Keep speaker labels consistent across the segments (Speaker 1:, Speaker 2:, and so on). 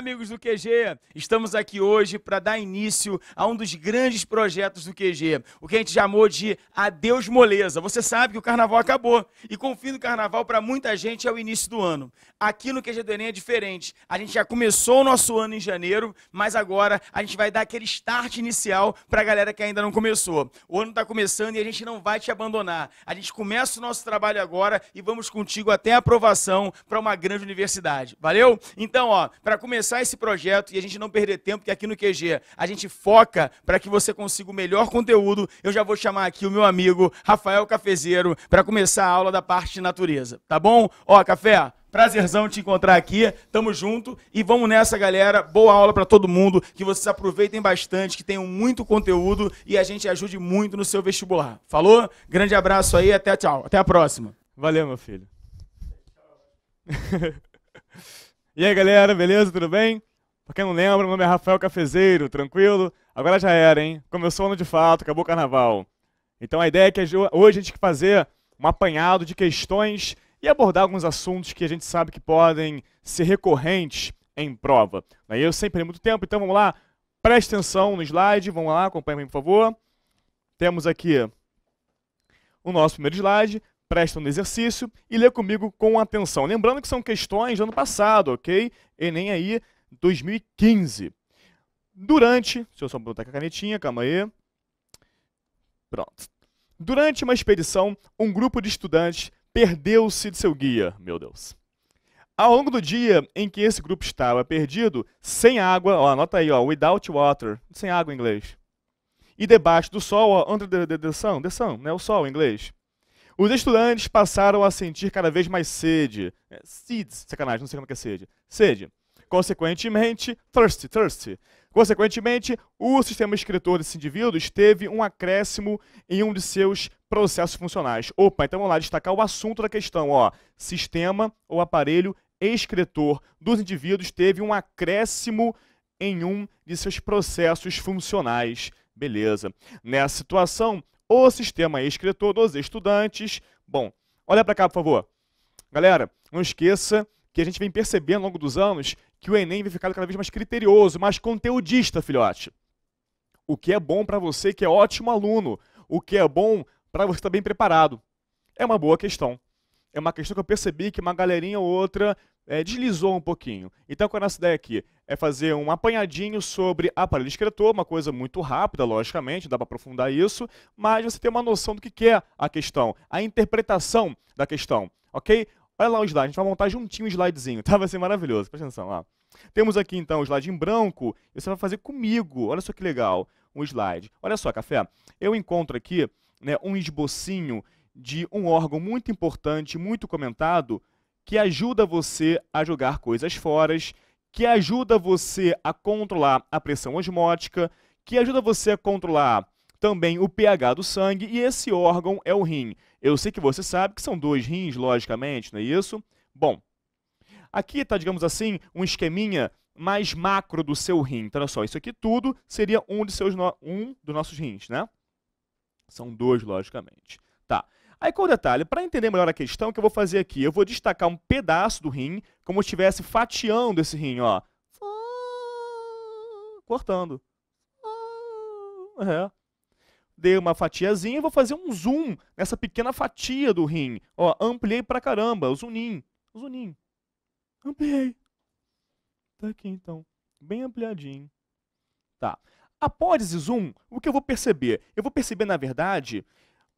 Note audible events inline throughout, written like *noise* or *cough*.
Speaker 1: amigos do QG? Estamos aqui hoje para dar início a um dos grandes projetos do QG, o que a gente chamou de Adeus Moleza. Você sabe que o carnaval acabou e com o fim do carnaval, para muita gente, é o início do ano. Aqui no QG do Enem é diferente. A gente já começou o nosso ano em janeiro, mas agora a gente vai dar aquele start inicial para a galera que ainda não começou. O ano está começando e a gente não vai te abandonar. A gente começa o nosso trabalho agora e vamos contigo até a aprovação para uma grande universidade. Valeu? Então, ó, para começar começar esse projeto e a gente não perder tempo, que aqui no QG a gente foca para que você consiga o melhor conteúdo, eu já vou chamar aqui o meu amigo Rafael Cafezeiro para começar a aula da parte de natureza, tá bom? Ó, Café, Prazerzão te encontrar aqui. Tamo junto e vamos nessa, galera. Boa aula para todo mundo. Que vocês aproveitem bastante, que tenham muito conteúdo e a gente ajude muito no seu vestibular. Falou? Grande abraço aí, até tchau. Até a próxima. Valeu, meu filho. *laughs* E aí galera, beleza? Tudo bem? Pra quem não lembra, meu nome é Rafael Cafezeiro, tranquilo?
Speaker 2: Agora já era, hein? Começou o ano de fato, acabou o carnaval. Então a ideia é que hoje a gente que fazer um apanhado de questões e abordar alguns assuntos que a gente sabe que podem ser recorrentes em prova. Daí eu sempre tenho muito tempo, então vamos lá. Preste atenção no slide, vamos lá, acompanha por favor. Temos aqui o nosso primeiro slide prestam no exercício e lê comigo com atenção. Lembrando que são questões do ano passado, ok? Enem aí 2015. Durante, se eu só botar com a canetinha, calma aí. Pronto. Durante uma expedição, um grupo de estudantes perdeu-se de seu guia. Meu Deus. Ao longo do dia em que esse grupo estava perdido, sem água, ó, anota aí, ó, without water, sem água em inglês. E debaixo do sol, ó, under the, the, the sun, the sun, né, o sol em inglês. Os estudantes passaram a sentir cada vez mais sede. É, seeds, sacanagem, não sei como é, é sede. Sede. Consequentemente, thirsty, thirsty. Consequentemente, o sistema escritor desses indivíduos teve um acréscimo em um de seus processos funcionais. Opa, então vamos lá destacar o assunto da questão, ó. Sistema ou aparelho escritor dos indivíduos teve um acréscimo em um de seus processos funcionais. Beleza. Nessa situação, o sistema escritor dos estudantes. Bom, olha para cá, por favor. Galera, não esqueça que a gente vem percebendo ao longo dos anos que o Enem vem ficando cada vez mais criterioso, mais conteudista, filhote. O que é bom para você que é ótimo aluno, o que é bom para você estar tá bem preparado. É uma boa questão é uma questão que eu percebi que uma galerinha ou outra é, deslizou um pouquinho. Então, qual é a nossa ideia aqui? É fazer um apanhadinho sobre aparelho escritor, uma coisa muito rápida, logicamente, dá para aprofundar isso, mas você tem uma noção do que, é a questão, a interpretação da questão, ok? Olha lá o slide, a gente vai montar juntinho um slidezinho, *laughs* tá? Vai ser maravilhoso, presta atenção lá. Temos aqui então o slide em branco, e você vai fazer comigo, olha só que legal, um slide. Olha só, café, eu encontro aqui né, um esbocinho de um órgão muito importante, muito comentado, que ajuda você a jogar coisas fora, que ajuda você a controlar a pressão osmótica, que ajuda você a controlar também o pH do sangue, e esse órgão é o rim. Eu sei que você sabe que são dois rins, logicamente, não é isso? Bom, aqui está, digamos assim, um esqueminha mais macro do seu rim. Então, olha só, isso aqui tudo seria um, de seus no... um dos nossos rins, né? São dois, logicamente. Tá. Aí qual o detalhe? Para entender melhor a questão, o que eu vou fazer aqui? Eu vou destacar um pedaço do rim, como se estivesse fatiando esse rim, ó. Cortando. É. Dei uma fatiazinha e vou fazer um zoom nessa pequena fatia do rim. Ó, ampliei pra caramba, o zunin. Ampliei. Tá aqui então, bem ampliadinho. Tá. Após esse zoom, o que eu vou perceber? Eu vou perceber, na verdade,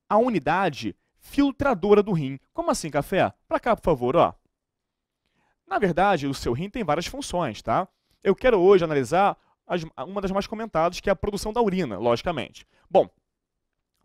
Speaker 2: a unidade filtradora do rim. Como assim, café? Para cá, por favor, ó. Na verdade, o seu rim tem várias funções, tá? Eu quero hoje analisar as, uma das mais comentadas, que é a produção da urina, logicamente. Bom,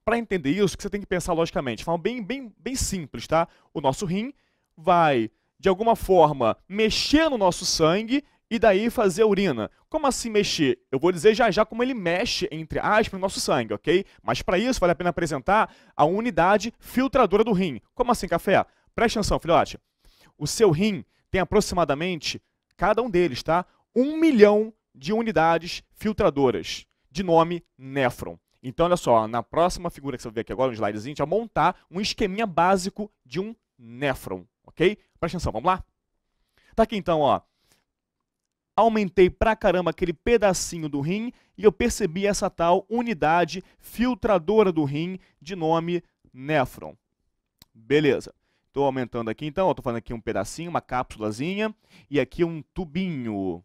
Speaker 2: para entender isso, que você tem que pensar logicamente, de forma bem, bem, bem simples, tá? O nosso rim vai, de alguma forma, mexer no nosso sangue e daí fazer a urina. Como assim mexer? Eu vou dizer já já como ele mexe, entre aspas, no nosso sangue, ok? Mas para isso vale a pena apresentar a unidade filtradora do rim. Como assim, café? Presta atenção, filhote. O seu rim tem aproximadamente, cada um deles, tá? Um milhão de unidades filtradoras, de nome néfron. Então, olha só, na próxima figura que você vai ver aqui agora, um slidezinho, a gente vai montar um esqueminha básico de um néfron, ok? Presta atenção, vamos lá? Tá aqui então, ó aumentei pra caramba aquele pedacinho do rim e eu percebi essa tal unidade filtradora do rim de nome néfron. Beleza. Estou aumentando aqui então, estou fazendo aqui um pedacinho, uma cápsulazinha e aqui um tubinho.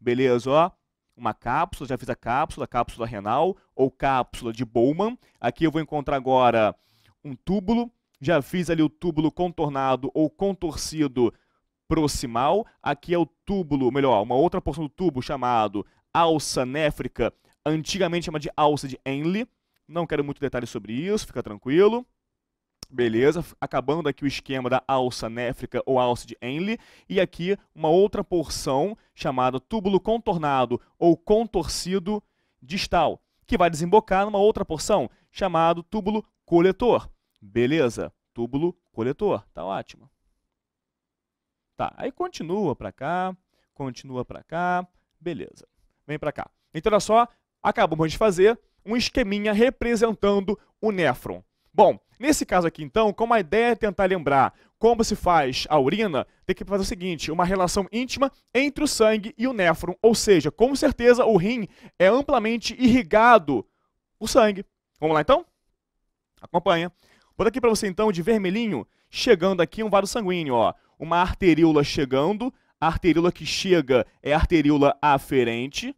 Speaker 2: Beleza, ó. Uma cápsula, já fiz a cápsula, cápsula renal ou cápsula de Bowman. Aqui eu vou encontrar agora um túbulo, já fiz ali o túbulo contornado ou contorcido proximal, aqui é o túbulo, melhor, uma outra porção do tubo chamado alça néfrica, antigamente chamada de alça de Henle. Não quero muito detalhe sobre isso, fica tranquilo. Beleza, acabando aqui o esquema da alça néfrica ou alça de Henle. E aqui uma outra porção chamada túbulo contornado ou contorcido distal, que vai desembocar numa outra porção chamado túbulo coletor. Beleza, túbulo coletor, tá ótimo. Tá, aí continua para cá, continua para cá, beleza. Vem para cá. Então, olha só, acabamos de fazer um esqueminha representando o néfron. Bom, nesse caso aqui, então, como a ideia é tentar lembrar como se faz a urina, tem que fazer o seguinte, uma relação íntima entre o sangue e o néfron, ou seja, com certeza o rim é amplamente irrigado o sangue. Vamos lá, então? Acompanha. Vou aqui para você, então, de vermelhinho, chegando aqui um vaso sanguíneo, ó uma arteríola chegando, a arteríola que chega é a arteríola aferente.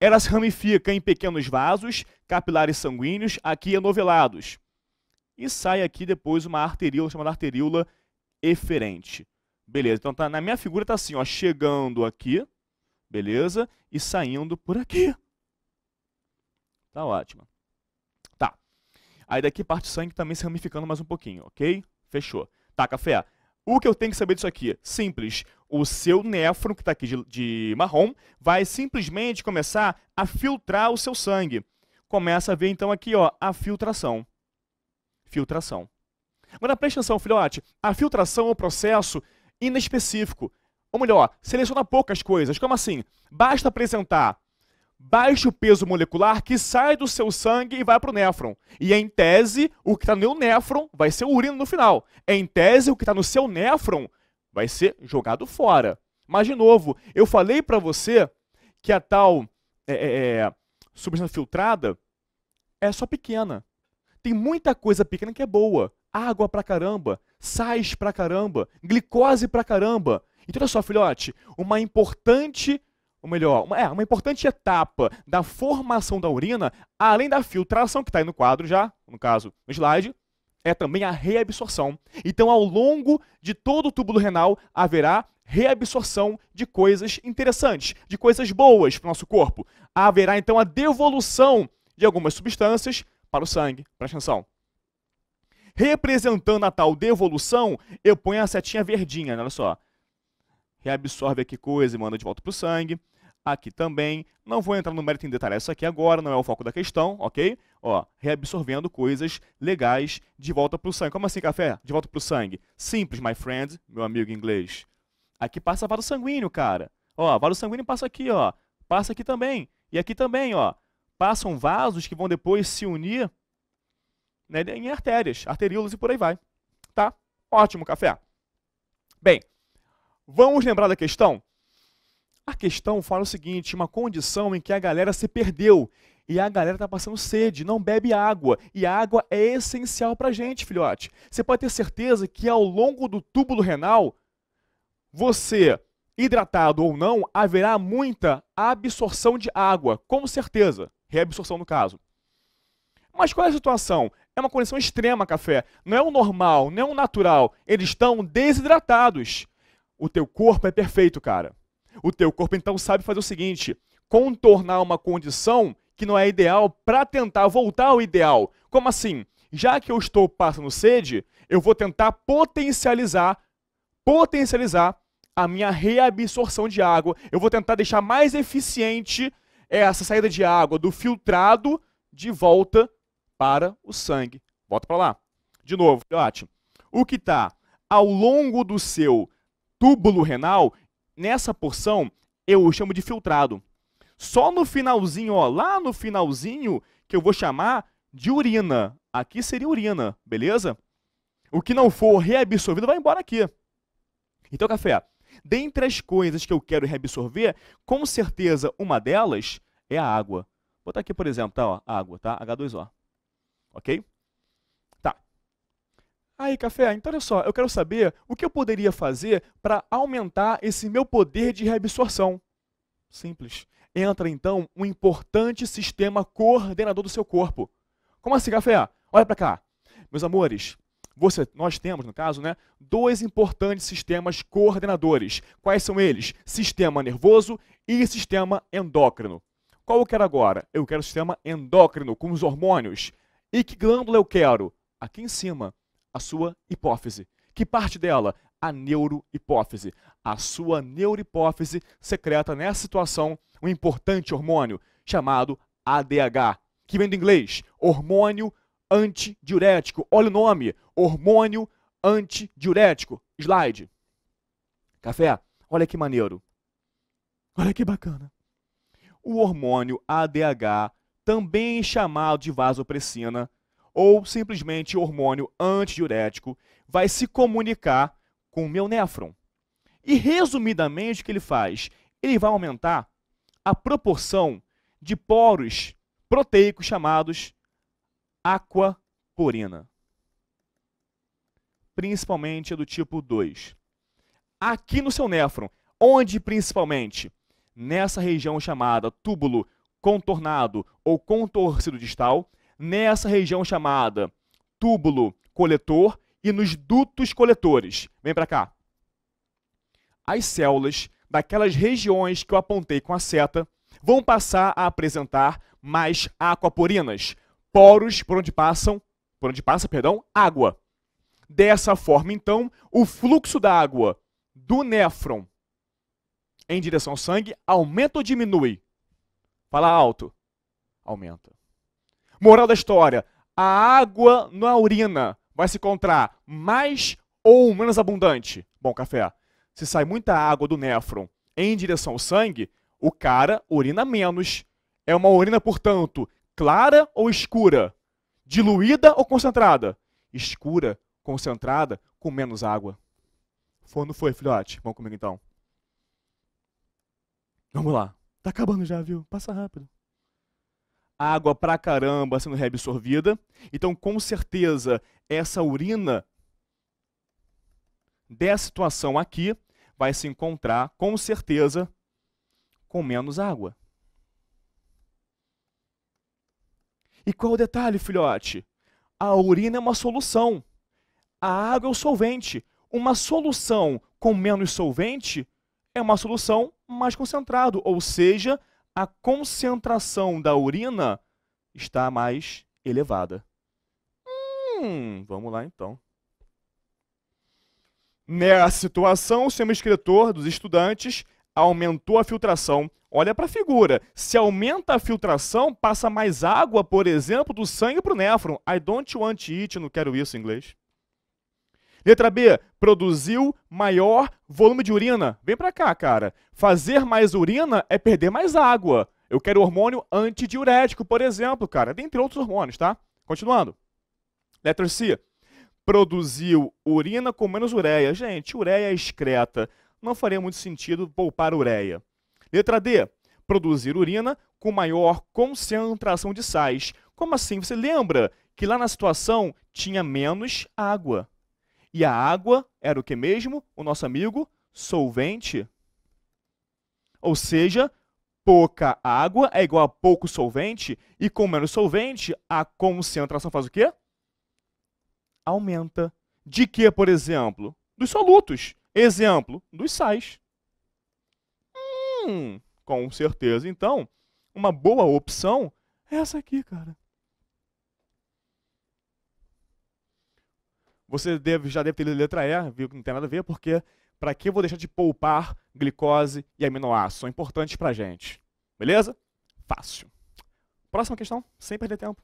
Speaker 2: Ela se ramifica em pequenos vasos, capilares sanguíneos, aqui anovelados. E sai aqui depois uma arteríola chamada arteríola eferente. Beleza, então tá, na minha figura está assim, ó, chegando aqui, beleza, e saindo por aqui. Tá ótimo. Tá. Aí daqui parte sangue também se ramificando mais um pouquinho, ok? Fechou. Tá, café. O que eu tenho que saber disso aqui? Simples. O seu néfron, que está aqui de, de marrom, vai simplesmente começar a filtrar o seu sangue. Começa a ver, então, aqui ó, a filtração. Filtração. Agora preste atenção, filhote. A filtração é um processo inespecífico. Ou melhor, seleciona poucas coisas. Como assim? Basta apresentar baixo peso molecular que sai do seu sangue e vai para o néfron. E em tese, o que está no néfron vai ser urina no final. Em tese, o que está no seu néfron vai ser jogado fora. Mas, de novo, eu falei para você que a tal é, é, é, substância filtrada é só pequena. Tem muita coisa pequena que é boa. Água pra caramba, sais pra caramba, glicose pra caramba. Então, olha só, filhote, uma importante ou melhor, uma, é, uma importante etapa da formação da urina, além da filtração, que está aí no quadro já, no caso, no slide, é também a reabsorção. Então, ao longo de todo o túbulo renal, haverá reabsorção de coisas interessantes, de coisas boas para o nosso corpo. Haverá, então, a devolução de algumas substâncias para o sangue. Presta atenção. Representando a tal devolução, eu ponho a setinha verdinha, né, olha só. Reabsorve aqui coisa e manda de volta para o sangue aqui também. Não vou entrar no mérito em detalhes. essa aqui agora, não é o foco da questão, ok? Ó, reabsorvendo coisas legais de volta para o sangue. Como assim, café? De volta para o sangue. Simples, my friend, meu amigo inglês. Aqui passa vaso sanguíneo, cara. Ó, varo sanguíneo passa aqui, ó. Passa aqui também. E aqui também, ó. Passam vasos que vão depois se unir né, em artérias, arteríolas e por aí vai. Tá? Ótimo, café. Bem, vamos lembrar da questão? A questão fala o seguinte: uma condição em que a galera se perdeu e a galera tá passando sede, não bebe água. E a água é essencial a gente, filhote. Você pode ter certeza que ao longo do túbulo renal, você, hidratado ou não, haverá muita absorção de água, com certeza. Reabsorção no caso. Mas qual é a situação? É uma condição extrema, café. Não é o normal, não é o natural. Eles estão desidratados. O teu corpo é perfeito, cara. O teu corpo então sabe fazer o seguinte: contornar uma condição que não é ideal para tentar voltar ao ideal. Como assim? Já que eu estou passando sede, eu vou tentar potencializar, potencializar a minha reabsorção de água. Eu vou tentar deixar mais eficiente essa saída de água do filtrado de volta para o sangue. Volta para lá. De novo, filhote. O que está ao longo do seu túbulo renal nessa porção eu chamo de filtrado. Só no finalzinho, ó, lá no finalzinho, que eu vou chamar de urina. Aqui seria urina, beleza? O que não for reabsorvido vai embora aqui. Então, café, dentre as coisas que eu quero reabsorver, com certeza uma delas é a água. Vou botar aqui, por exemplo, tá, ó, água, tá? H2O. OK? Aí, café, então olha só, eu quero saber o que eu poderia fazer para aumentar esse meu poder de reabsorção. Simples. Entra então um importante sistema coordenador do seu corpo. Como assim, café? Olha para cá. Meus amores, você, nós temos, no caso, né, dois importantes sistemas coordenadores. Quais são eles? Sistema nervoso e sistema endócrino. Qual eu quero agora? Eu quero o sistema endócrino, com os hormônios. E que glândula eu quero? Aqui em cima a sua hipófise. Que parte dela? A neurohipófise. A sua neurohipófise secreta nessa situação um importante hormônio chamado ADH, que vem do inglês hormônio antidiurético. Olha o nome: hormônio antidiurético. Slide. Café, olha que maneiro. Olha que bacana. O hormônio ADH, também chamado de vasopressina, ou simplesmente hormônio antidiurético, vai se comunicar com o meu néfron. E resumidamente o que ele faz? Ele vai aumentar a proporção de poros proteicos chamados aquaporina. Principalmente do tipo 2. Aqui no seu néfron, onde principalmente? Nessa região chamada túbulo contornado ou contorcido distal, nessa região chamada túbulo coletor e nos dutos coletores. Vem para cá. As células daquelas regiões que eu apontei com a seta vão passar a apresentar mais aquaporinas, poros por onde passam, por onde passa, perdão, água. Dessa forma, então, o fluxo da água do néfron em direção ao sangue aumenta ou diminui? Fala alto. Aumenta. Moral da história: a água na é urina vai se encontrar mais ou menos abundante. Bom, café, se sai muita água do néfron em direção ao sangue, o cara urina menos. É uma urina, portanto, clara ou escura? Diluída ou concentrada? Escura, concentrada, com menos água. Foi não foi, filhote? Vamos comigo então. Vamos lá. Tá acabando já, viu? Passa rápido água pra caramba sendo reabsorvida. Então, com certeza, essa urina dessa situação aqui vai se encontrar, com certeza, com menos água. E qual o detalhe, filhote? A urina é uma solução. A água é o solvente. Uma solução com menos solvente é uma solução mais concentrado, ou seja, a concentração da urina está mais elevada. Hum, vamos lá então. Nessa situação, o sistema escritor dos estudantes aumentou a filtração. Olha para a figura. Se aumenta a filtração, passa mais água, por exemplo, do sangue para o néfron. I don't want it, não quero isso em inglês. Letra B, produziu maior volume de urina. Vem para cá, cara. Fazer mais urina é perder mais água. Eu quero hormônio antidiurético, por exemplo, cara, dentre outros hormônios, tá? Continuando. Letra C, produziu urina com menos ureia. Gente, ureia é excreta. Não faria muito sentido poupar ureia. Letra D, produzir urina com maior concentração de sais. Como assim? Você lembra que lá na situação tinha menos água. E a água era o que mesmo? O nosso amigo solvente. Ou seja, pouca água é igual a pouco solvente, e com menos solvente, a concentração faz o quê? Aumenta. De que, por exemplo? Dos solutos. Exemplo, dos sais. Hum, com certeza, então, uma boa opção é essa aqui, cara. Você deve, já deve ter lido letra E, viu que não tem nada a ver, porque para que eu vou deixar de poupar glicose e aminoácidos? São importantes para a gente. Beleza? Fácil. Próxima questão, sem perder tempo.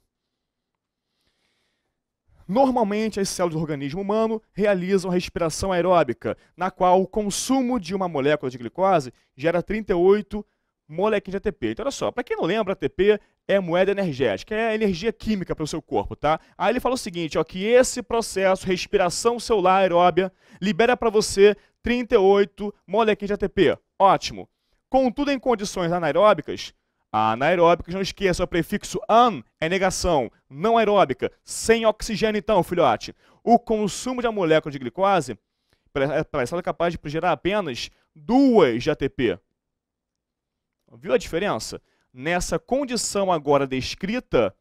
Speaker 2: Normalmente, as células do organismo humano realizam a respiração aeróbica, na qual o consumo de uma molécula de glicose gera 38 molequinho de ATP. Então, olha só, para quem não lembra, ATP é moeda energética, é energia química para o seu corpo, tá? Aí ele fala o seguinte, ó, que esse processo, respiração celular aeróbia, libera para você 38 molequinhos de ATP. Ótimo. Contudo, em condições anaeróbicas, ah, anaeróbicas, não esqueça, o prefixo an é negação, não aeróbica, sem oxigênio então, filhote. O consumo de uma molécula de glicose, para ela é capaz de gerar apenas duas de ATP. Viu a diferença? Nessa condição agora descrita,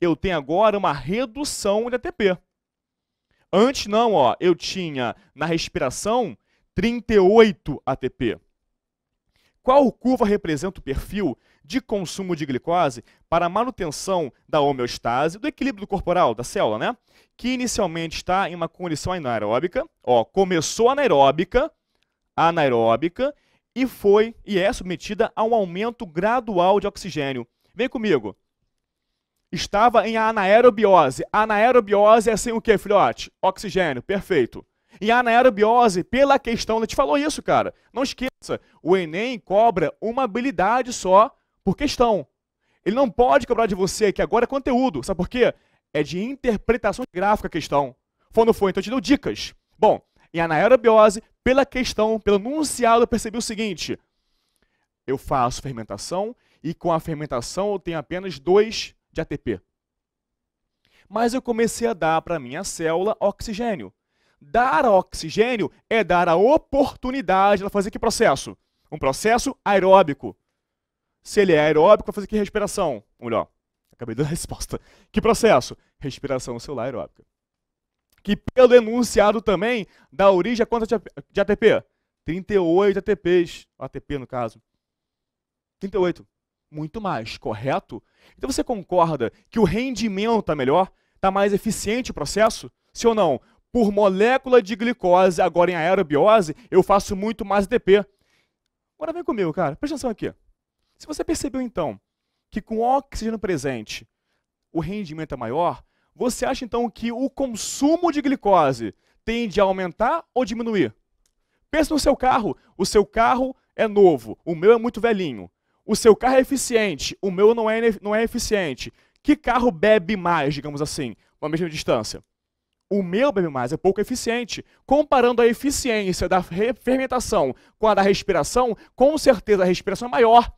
Speaker 2: eu tenho agora uma redução de ATP. Antes não, ó, eu tinha na respiração 38 ATP. Qual curva representa o perfil de consumo de glicose para a manutenção da homeostase, do equilíbrio corporal da célula, né? Que inicialmente está em uma condição anaeróbica, ó, começou anaeróbica, anaeróbica e foi e é submetida a um aumento gradual de oxigênio. Vem comigo. Estava em anaerobiose. Anaerobiose é sem assim o que, filhote? Oxigênio, perfeito. Em anaerobiose, pela questão, ele te falou isso, cara. Não esqueça, o Enem cobra uma habilidade só por questão. Ele não pode cobrar de você que agora é conteúdo. Sabe por quê? É de interpretação gráfica a questão. Foi não foi? Então eu te deu dicas. Bom, e a anaerobiose, pela questão, pelo enunciado, eu percebi o seguinte: eu faço fermentação e com a fermentação eu tenho apenas 2 de ATP. Mas eu comecei a dar para minha célula oxigênio. Dar oxigênio é dar a oportunidade de ela fazer que processo? Um processo aeróbico. Se ele é aeróbico, vai fazer que respiração? melhor, acabei de dar a resposta. Que processo? Respiração celular aeróbica que pelo enunciado também dá origem a quanto de ATP? 38 ATPs, ATP no caso. 38. Muito mais, correto? Então você concorda que o rendimento está melhor? Está mais eficiente o processo? Se ou não, por molécula de glicose, agora em aerobiose, eu faço muito mais ATP. Agora vem comigo, cara. Presta atenção aqui. Se você percebeu, então, que com oxigênio presente o rendimento é maior, você acha então que o consumo de glicose tende a aumentar ou diminuir? Pensa no seu carro. O seu carro é novo, o meu é muito velhinho. O seu carro é eficiente, o meu não é, não é eficiente. Que carro bebe mais, digamos assim, a mesma distância? O meu bebe mais, é pouco eficiente. Comparando a eficiência da fermentação com a da respiração, com certeza a respiração é maior.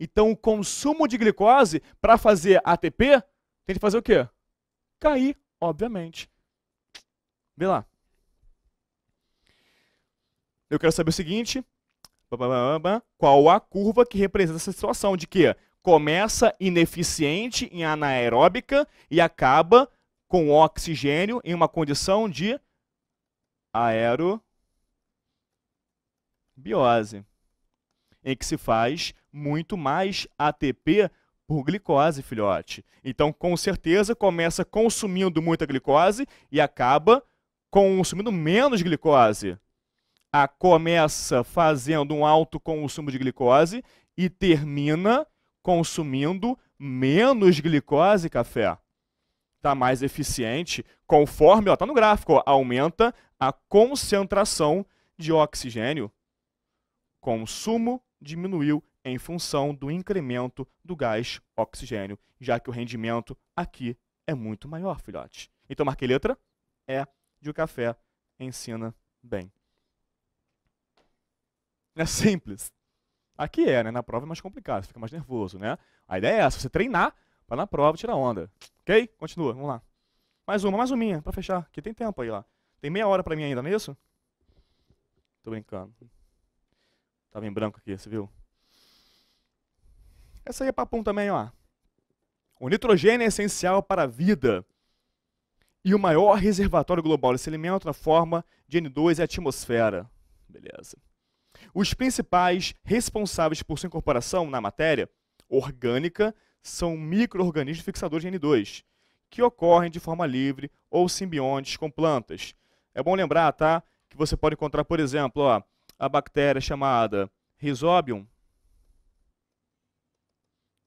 Speaker 2: Então, o consumo de glicose para fazer ATP tem que fazer o quê? cair, obviamente. Vê lá. Eu quero saber o seguinte: qual a curva que representa essa situação de que começa ineficiente em anaeróbica e acaba com oxigênio em uma condição de aerobiose, em que se faz muito mais ATP por glicose, filhote. Então, com certeza, começa consumindo muita glicose e acaba consumindo menos glicose. A começa fazendo um alto consumo de glicose e termina consumindo menos glicose, café. Está mais eficiente conforme, está no gráfico, ó, aumenta a concentração de oxigênio. Consumo diminuiu em função do incremento do gás oxigênio, já que o rendimento aqui é muito maior, filhote. Então, marquei letra é de o café ensina bem. É simples. Aqui é, né? Na prova é mais complicado, você fica mais nervoso, né? A ideia é essa, você treinar para na prova tirar onda. Ok? Continua, vamos lá. Mais uma, mais uma para fechar, que tem tempo aí lá. Tem meia hora para mim ainda, não é isso? Tô brincando. Tava em branco aqui, você viu? Essa aí é papum também, ó. O nitrogênio é essencial para a vida e o maior reservatório global desse elemento na forma de N2 é a atmosfera. Beleza. Os principais responsáveis por sua incorporação na matéria orgânica são micro-organismos fixadores de N2, que ocorrem de forma livre ou simbiontes com plantas. É bom lembrar, tá, que você pode encontrar, por exemplo, ó, a bactéria chamada Rhizobium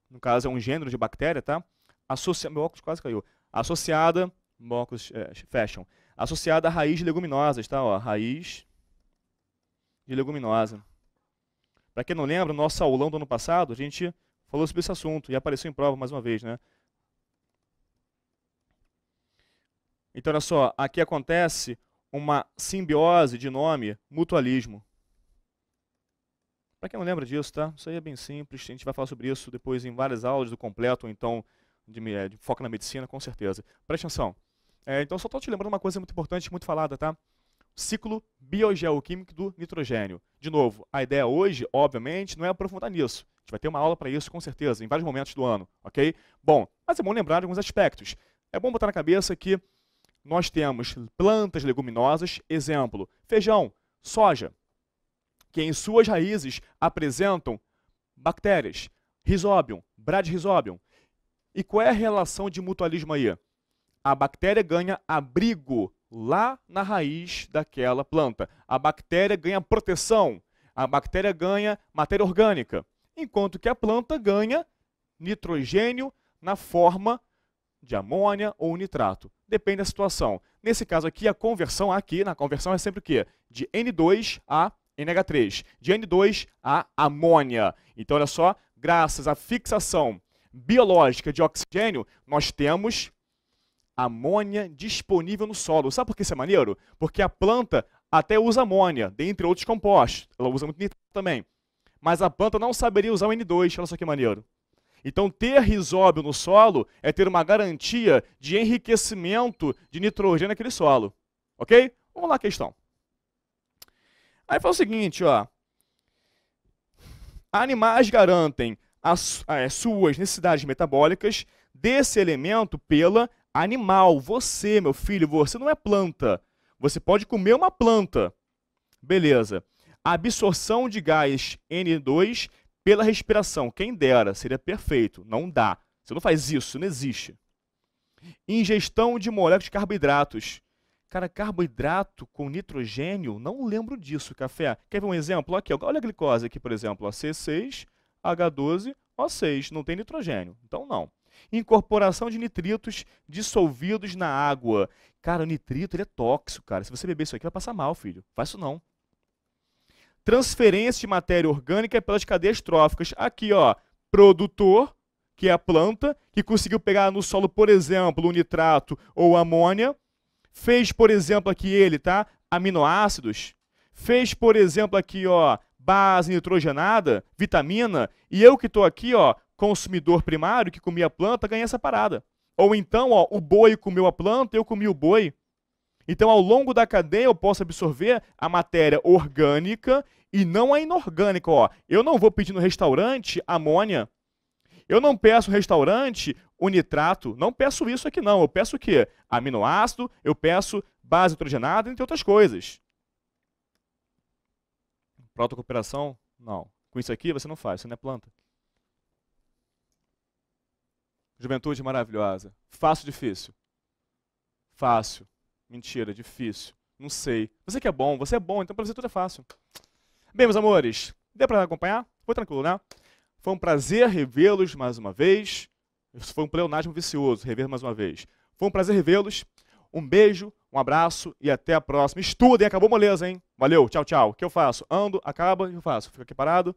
Speaker 2: no caso é um gênero de bactéria, tá? Associa... Meu óculos quase caiu. Associada, meu óculos é, fashion, associada raiz de leguminosas, tá? Ó, raiz de leguminosa. Para quem não lembra, no nosso aulão do ano passado, a gente falou sobre esse assunto e apareceu em prova mais uma vez, né? Então, olha só, aqui acontece uma simbiose de nome mutualismo. Para quem não lembra disso, tá? Isso aí é bem simples, a gente vai falar sobre isso depois em várias aulas do completo, ou então de, é, de foco na medicina, com certeza. Presta atenção. É, então, só estou te lembrando uma coisa muito importante, muito falada, tá? Ciclo biogeoquímico do nitrogênio. De novo, a ideia hoje, obviamente, não é aprofundar nisso. A gente vai ter uma aula para isso, com certeza, em vários momentos do ano, ok? Bom, mas é bom lembrar de alguns aspectos. É bom botar na cabeça que nós temos plantas leguminosas, exemplo, feijão, soja, que em suas raízes apresentam bactérias, Rhizobium, Bradyrhizobium. E qual é a relação de mutualismo aí? A bactéria ganha abrigo lá na raiz daquela planta. A bactéria ganha proteção. A bactéria ganha matéria orgânica. Enquanto que a planta ganha nitrogênio na forma de amônia ou nitrato. Depende da situação. Nesse caso aqui, a conversão aqui, na conversão é sempre o quê? De N2 a NH3. De N2 a amônia. Então, olha só, graças à fixação biológica de oxigênio, nós temos amônia disponível no solo. Sabe por que isso é maneiro? Porque a planta até usa amônia, dentre outros compostos. Ela usa muito nitrato também. Mas a planta não saberia usar o N2, olha só que maneiro. Então, ter risóbio no solo é ter uma garantia de enriquecimento de nitrogênio naquele solo. Ok? Vamos lá questão. Aí fala o seguinte, ó. Animais garantem as, as eh, suas necessidades metabólicas desse elemento pela animal. Você, meu filho, você não é planta. Você pode comer uma planta. Beleza. absorção de gás N2 pela respiração. Quem dera, seria perfeito. Não dá. Você não faz isso, não existe. Ingestão de moléculas de carboidratos. Cara, carboidrato com nitrogênio, não lembro disso, café. Quer ver um exemplo? Aqui, olha a glicose aqui, por exemplo, C6, H12, O6, não tem nitrogênio, então não. Incorporação de nitritos dissolvidos na água. Cara, o nitrito ele é tóxico, cara. Se você beber isso aqui, vai passar mal, filho. Faz isso não. Transferência de matéria orgânica pelas cadeias tróficas. Aqui, ó, produtor, que é a planta, que conseguiu pegar no solo, por exemplo, o nitrato ou amônia Fez, por exemplo, aqui ele, tá? Aminoácidos. Fez, por exemplo, aqui, ó, base nitrogenada, vitamina, e eu que estou aqui, ó, consumidor primário, que comia a planta, ganhei essa parada. Ou então, ó, o boi comeu a planta, eu comi o boi. Então, ao longo da cadeia, eu posso absorver a matéria orgânica e não a inorgânica. Ó. Eu não vou pedir no restaurante amônia, eu não peço restaurante o nitrato, não peço isso aqui não. Eu peço o quê? Aminoácido, eu peço base nitrogenada, entre outras coisas. Protocooperação? Não. Com isso aqui você não faz, você não é planta. Juventude maravilhosa. Fácil, difícil? Fácil. Mentira, difícil. Não sei. Você que é bom, você é bom, então para você tudo é fácil. Bem, meus amores, deu para acompanhar? Foi tranquilo, né? Foi um prazer revê-los mais uma vez. Isso foi um pleonasmo vicioso, rever mais uma vez. Foi um prazer revê-los. Um beijo, um abraço e até a próxima. Estudem, acabou moleza, hein? Valeu, tchau, tchau. O que eu faço? Ando, acaba, o que eu faço? Fico aqui parado.